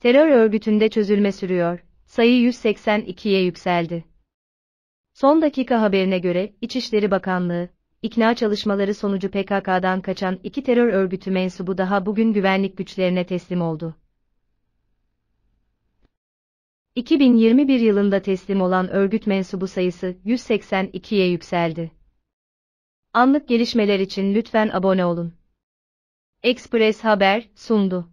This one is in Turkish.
Terör örgütünde çözülme sürüyor. Sayı 182'ye yükseldi. Son dakika haberine göre İçişleri Bakanlığı, ikna çalışmaları sonucu PKK'dan kaçan iki terör örgütü mensubu daha bugün güvenlik güçlerine teslim oldu. 2021 yılında teslim olan örgüt mensubu sayısı 182'ye yükseldi. Anlık gelişmeler için lütfen abone olun. Express Haber sundu.